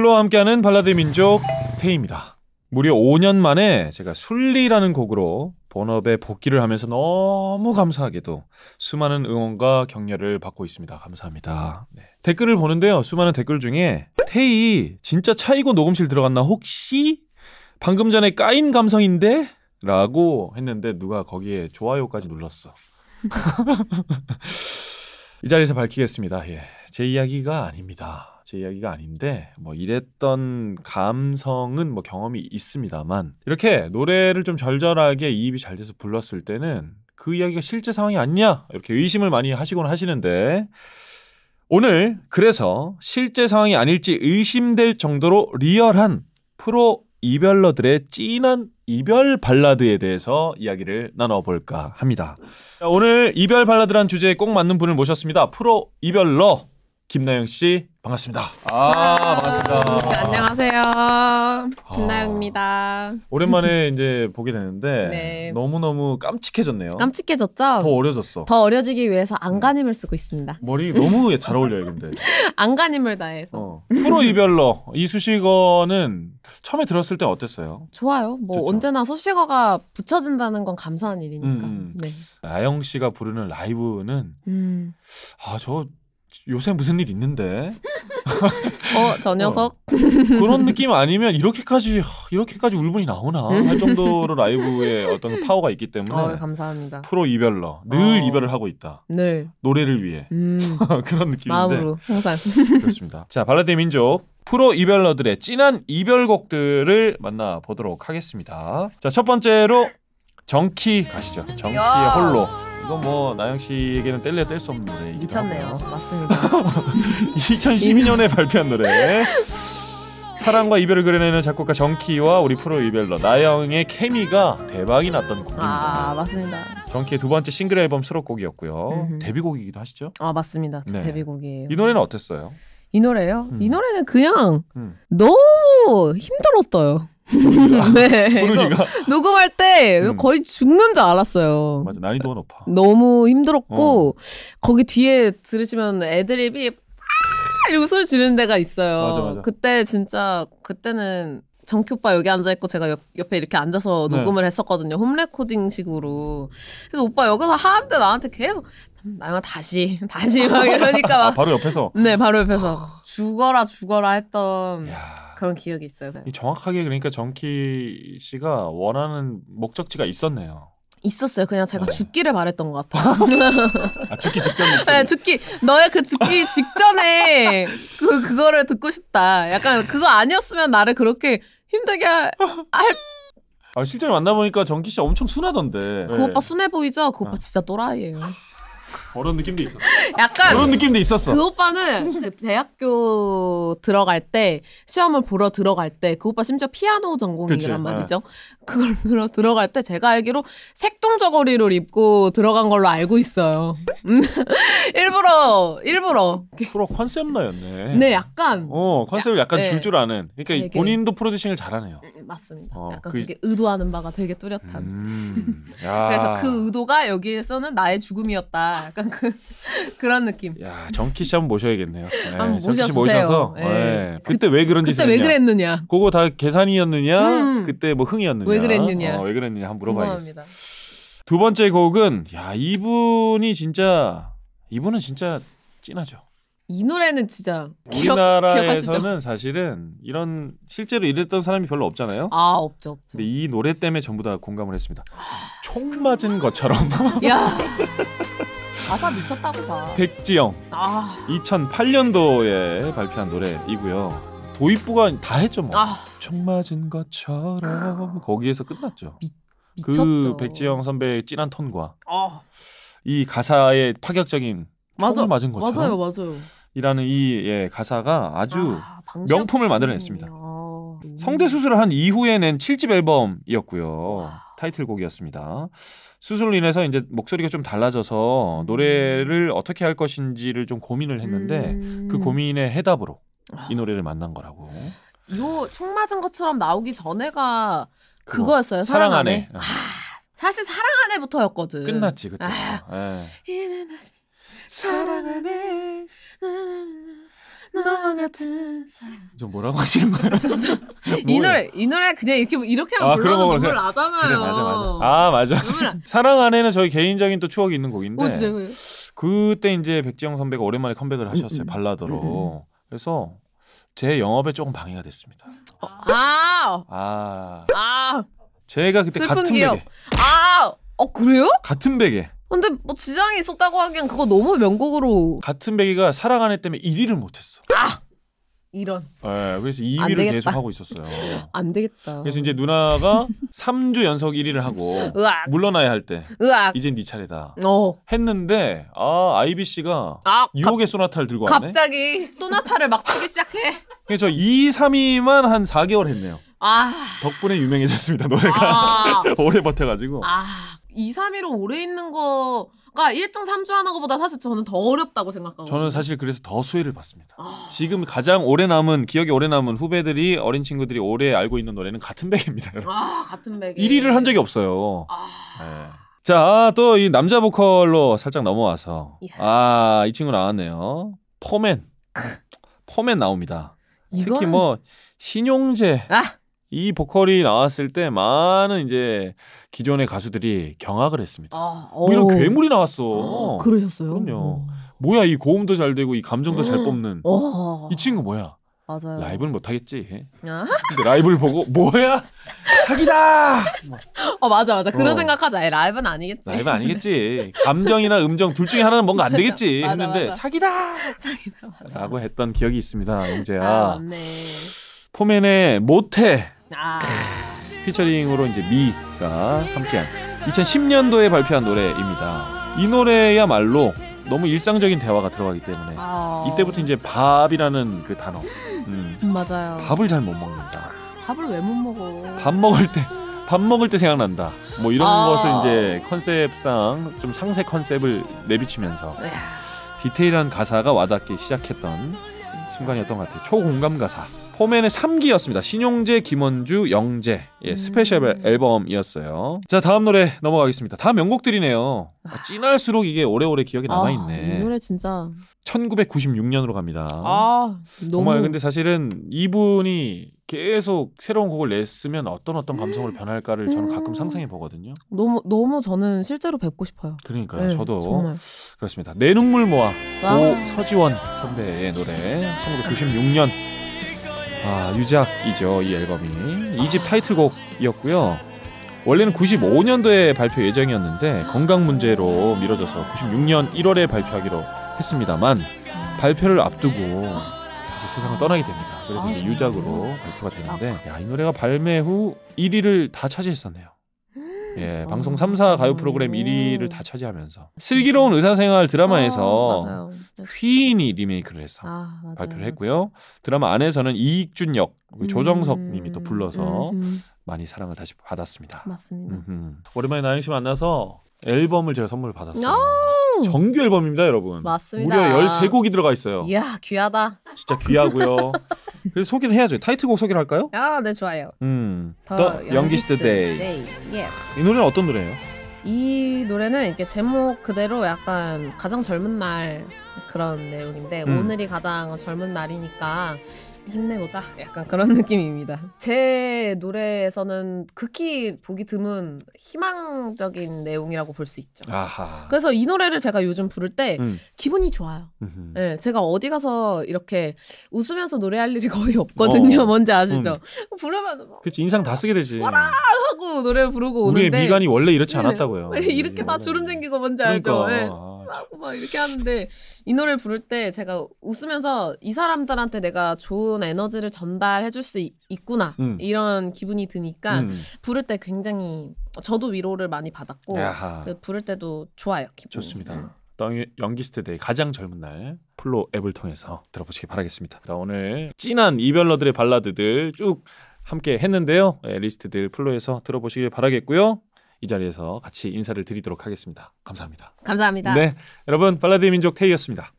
클로와 함께하는 발라드 민족 테입니다. 이 무려 5년 만에 제가 순리라는 곡으로 본업에 복귀를 하면서 너무 감사하게도 수많은 응원과 격려를 받고 있습니다. 감사합니다. 네. 댓글을 보는데요. 수많은 댓글 중에 테이 진짜 차이고 녹음실 들어갔나 혹시 방금 전에 까인 감성인데? 라고 했는데 누가 거기에 좋아요까지 눌렀어. 이 자리에서 밝히겠습니다. 예. 제 이야기가 아닙니다. 제 이야기가 아닌데 뭐 이랬던 감성은 뭐 경험이 있습니다만 이렇게 노래를 좀 절절하게 이입이 잘 돼서 불렀을 때는 그 이야기가 실제 상황이 아니냐 이렇게 의심을 많이 하시곤 하시는데 오늘 그래서 실제 상황이 아닐지 의심될 정도로 리얼한 프로 이별러들의 찐한 이별 발라드에 대해서 이야기를 나눠볼까 합니다. 오늘 이별 발라드란 주제에 꼭 맞는 분을 모셨습니다. 프로 이별러 김나영 씨 반갑습니다. 아, 아 반갑습니다. 네, 안녕하세요. 아. 김나영입니다. 아, 오랜만에 이제 보게 되는데 네. 너무너무 깜찍해졌네요. 깜찍해졌죠? 더 어려졌어. 더 어려지기 위해서 안간힘을 음. 쓰고 있습니다. 머리 너무 잘 어울려요, 근데. 안간힘을 다해서. 어. 프로 이별러 이 수식어는 처음에 들었을 때 어땠어요? 좋아요. 뭐 좋죠? 언제나 수식어가 붙여진다는 건 감사한 일이니까. 음. 음. 네. 나영 씨가 부르는 라이브는 음. 아저 요새 무슨 일 있는데? 어, 저 녀석. 어, 그런 느낌 아니면 이렇게까지 이렇게까지 울분이 나오나 음. 할 정도로 라이브에 어떤 파워가 있기 때문에. 어, 감사합니다. 프로 이별러 늘 어. 이별을 하고 있다. 늘 노래를 위해 음. 그런 느낌인데. 마음으로 항상. 그렇습니다. 자, 발라드 민족 프로 이별러들의 진한 이별곡들을 만나보도록 하겠습니다. 자, 첫 번째로 정키 가시죠. 정키의 홀로. 이건 뭐 나영 씨에게는 뗄래 야뗄 수 없는 노래. 미쳤네요. 어. 맞습니다. 2012년에 발표한 노래. 사랑과 이별을 그려내는 작곡가 정키와 우리 프로 이별러 나영의 케미가 대박이 났던 곡입니다. 아 맞습니다. 정키의 두 번째 싱글 앨범 수록곡이었고요. 음흠. 데뷔곡이기도 하시죠? 아 맞습니다. 네. 데뷔곡이에요. 이 노래는 어땠어요? 이 노래요? 음. 이 노래는 그냥 음. 너무 힘들었어요. 네. 부르 녹음할 때 음. 거의 죽는 줄 알았어요. 맞아 난이도가 높아. 너무 힘들었고 어. 거기 뒤에 들으시면 애드립이 이러고 소리 지르는 데가 있어요. 맞아, 맞아. 그때 진짜 그때는 정키 오빠 여기 앉아 있고 제가 옆, 옆에 이렇게 앉아서 네. 녹음을 네. 했었거든요. 홈레코딩 식으로. 그래서 오빠 여기서 하는데 나한테 계속 나영 다시 다시 막 이러니까 아, 막 아, 바로 옆에서 네 바로 옆에서 아. 죽어라 죽어라 했던. 야. 그런 기억이 있어요. 정확하게 그러니까 정키 씨가 원하는 목적지가 있었네요. 있었어요. 그냥 제가 네. 죽기를 바랬던 것 같아요. 아, 죽기 직전 목 네, 죽기 너의 그 죽기 직전에 그 그거를 듣고 싶다. 약간 그거 아니었으면 나를 그렇게 힘들게 할. 아 실제로 만나보니까 정기 씨 엄청 순하던데. 그 네. 오빠 순해 보이죠? 그 오빠 네. 진짜 또라이예요. 그런 느낌도 있었어. 약간 그런 느낌도 있었어. 그 오빠는 대학교 들어갈 때 시험을 보러 들어갈 때 그 오빠 심지어 피아노 전공이란 말이죠. 그걸 보러 들어갈 때 제가 알기로 색동 저고리를 입고 들어간 걸로 알고 있어요. 일부러 일부러 프로 컨셉러였네. 네, 약간 어 컨셉을 약간 줄줄 예. 아는. 그러니까 되게... 본인도 프로듀싱을 잘하네요. 음, 맞습니다. 어, 약간 그... 되게 의도하는 바가 되게 뚜렷한. 음... 그래서 그 의도가 여기에서는 나의 죽음이었다. 약간 그 그런 느낌. 야 정키 씨 한번 모셔야겠네요. 네, 한번 정키 씨 모셔서 예. 네. 네. 그때 왜 그런 짓 그때 왜 그랬느냐? 그거 다 계산이었느냐? 음, 음. 그때 뭐 흥이었느냐? 왜 그랬느냐? 어, 왜 그랬느냐 한번 물어봐야겠어. 두 번째 곡은 야 이분이 진짜 이분은 진짜 찐하죠. 이 노래는 진짜 기억, 우리나라에서는 기억하시죠? 사실은 이런 실제로 이랬던 사람이 별로 없잖아요. 아 없죠 없죠. 근데 이 노래 때문에 전부 다 공감을 했습니다. 아, 총 맞은 것처럼. 야. 가사 미쳤다고 봐. 백지영 아, 2008년도에 발표한 노래이고요. 도입부가 다 했죠 뭐. 아총 맞은 것처럼 거기에서 끝났죠. 미, 미쳤다. 그 백지영 선배의 진한 톤과 아, 이 가사의 파격적인 맞아. 총 맞은 것처럼 맞아요, 맞아요. 이라는 이 예, 가사가 아주 아, 명품을 만들어냈습니다. 선요 성대 수술을 한 이후에 낸 7집 앨범이었고요. 와. 타이틀곡이었습니다. 수술로 인해서 이제 목소리가 좀 달라져서 노래를 음. 어떻게 할 것인지를 좀 고민을 했는데 음. 그 고민의 해답으로 아. 이 노래를 만난 거라고. 요총 맞은 것처럼 나오기 전에가 그거였어요. 사랑 사랑하네. 어. 아, 사실 사랑 안에부터였거든. 끝났지 그때. 아. 예. 사랑 안에. 음. 너 같은 사람. 저 뭐라고 하시는 거예요? 이 노래 이 노래 그냥 이렇게 뭐 이렇게 하면 아, 불러도 눈물 그냥, 나잖아요. 그래 맞아 맞아. 아 맞아. 사랑 안에는 저희 개인적인 또 추억이 있는 곡인데. 어, 진짜, 그래. 네. 그때 이제 백지영 선배가 오랜만에 컴백을 음, 하셨어요 음, 음 발라드로. 음, 음, 그래서 제 영업에 조금 방해가 됐습니다. 어. 아. 아. 아. 제가 그때 같은 기억. 베개. 아. 어 그래요? 같은 베개. 근데 뭐 지장이 있었다고 하기엔 그거 너무 명곡으로 같은 배기가 사랑 안했 때문에 1위를 못했어. 아 이런. 네, 그래서 2위를 계속 하고 있었어요. 안 되겠다. 그래서 이제 누나가 3주 연속 1위를 하고 으악. 물러나야 할 때, 이제 네 차례다. 어. 했는데 아 아이비 씨가 아, 유혹의 갑, 소나타를 들고 왔네. 갑자기 소나타를 막 치기 시작해. 그래서 2, 3위만 한 4개월 했네요. 아... 덕분에 유명해졌습니다 노래가 아... 오래 버텨가지고 아 2, 3위로 오래 있는 거가 1등 3주 하는 것보다 사실 저는 더 어렵다고 생각하고 저는 사실 그래서 더 수혜를 받습니다. 아... 지금 가장 오래 남은 기억이 오래 남은 후배들이 어린 친구들이 오래 알고 있는 노래는 같은 백입니다. 아 같은 백. 1위를 한 적이 없어요. 아... 네. 자또 이 남자 보컬로 살짝 넘어와서 예. 아이 친구 나왔네요. 포맨 포맨 나옵니다. 이건... 특히 뭐 신용재. 아! 이 보컬이 나왔을 때 많은 이제 기존의 가수들이 경악을 했습니다. 아, 뭐 이런 괴물이 나왔어. 아, 그러셨어요? 그럼요. 오. 어. 뭐야 이 고음도 잘 되고 이 감정도 잘 어. 뽑는 오. 어. 이 친구 뭐야? 맞아요. 라이브는 못하겠지. 아? 근데 라이브를 보고 뭐야 사기다. 어 맞아 맞아 그런 어. 생각하자. 라이브는 아니겠지. 라이브 아니겠지. 감정이나 음정 둘 중에 하나는 뭔가 안 되겠지 맞아, 했는데 맞아. 사기다. 사기다. 맞아. 라고 했던 기억이 있습니다. 영재야. 아, 네. 포맨의 모태 아. 피처링으로 이제 미가 함께한 2010년도에 발표한 노래입니다. 이 노래야말로 너무 일상적인 대화가 들어가기 때문에 아... 이때부터 이제 밥이라는 그 단어 음. 맞아요. 밥을 잘 못 먹는다. 밥을 왜 못 먹어? 밥 먹을 때. 밥 먹을 때 생각난다. 뭐 이런 아... 것을 이제 컨셉상 좀 상세 컨셉을 내비치면서 네. 디테일한 가사가 와닿기 시작했던 순간이었던 것 같아요. 초공감 가사. 포맨의 3기였습니다. 신용재, 김원주, 영재 예, 스페셜 음. 앨범이었어요. 자 다음 노래 넘어가겠습니다. 다 명곡들이네요. 아, 찐할수록 이게 오래오래 기억에 아, 남아있네. 아, 이 노래 진짜 1996년으로 갑니다. 아, 정말 근데 사실은 이분이 계속 새로운 곡을 냈으면 어떤 어떤 감성으로 변할까를 저는 가끔 음. 상상해 보거든요. 너무 너무 저는 실제로 뵙고 싶어요. 그러니까요. 네, 저도 정말. 그렇습니다. 내 눈물 모아 고서지원 선배의 노래 1996년 아, 유작이죠 이 앨범이 이 집 타이틀곡이었고요 원래는 95년도에 발표 예정이었는데 건강 문제로 미뤄져서 96년 1월에 발표하기로 했습니다만 발표를 앞두고 다시 세상을 떠나게 됩니다 그래서 아, 유작으로 발표가 되는데 아. 야, 이 노래가 발매 후 1위를 다 차지했었네요 예, 아. 방송 3사 가요 프로그램 1위를 다 차지하면서 음. 슬기로운 의사생활 드라마에서 아, 네. 휘인이 리메이크를 해서 아, 맞아요, 발표를 했고요. 맞아요. 드라마 안에서는 이익준 역 음. 조정석님이 또 불러서 음, 음. 많이 사랑을 다시 받았습니다. 맞습니다. 음흠. 오랜만에 나영 씨 만나서 앨범을 제가 선물 받았어요. 정규 앨범입니다, 여러분. 맞습니다. 무려 13곡이 들어가 있어요. 이야, 귀하다. 진짜 귀하고요. 그래서 소개를 해야죠. 타이틀곡 소개를 할까요? 아, 네, 좋아요. 음, The y o u n 이 노래는 어떤 노래예요? 이 노래는 이렇게 제목 그대로 약간 가장 젊은 날 그런 내용인데 음. 오늘이 가장 젊은 날이니까 힘내보자 네, 약간 그런 느낌입니다 제 노래에서는 극히 보기 드문 희망적인 내용이라고 볼 수 있죠 아하. 그래서 이 노래를 제가 요즘 부를 때 음. 기분이 좋아요 음 네, 제가 어디 가서 이렇게 웃으면서 노래할 일이 거의 없거든요 어. 뭔지 아시죠? 음. 부르면 뭐, 그치 인상 다 쓰게 되지 와라 하고 노래 부르고 오는데 우리의 미간이 원래 이렇지 네. 않았다고요 네. 이렇게 다 주름 생기고 네. 뭔지 그러니까. 네. 하고 막 이렇게 하는데 이 노래를 부를 때 제가 웃으면서 이 사람들한테 내가 좋은 에너지를 전달해 줄 수 있구나 음. 이런 기분이 드니까 음. 부를 때 굉장히 저도 위로를 많이 받았고 그 부를 때도 좋아요 기분. 이 좋습니다. 음. 네. 연기스트데의 가장 젊은 날 플로 앱을 통해서 들어보시기 바라겠습니다. 오늘 진한 이별러들의 발라드들 쭉 함께 했는데요. 네, 리스트들 플로에서 들어보시길 바라겠고요. 이 자리에서 같이 인사를 드리도록 하겠습니다. 감사합니다. 감사합니다. 네, 여러분 발라드 민족 테이였습니다.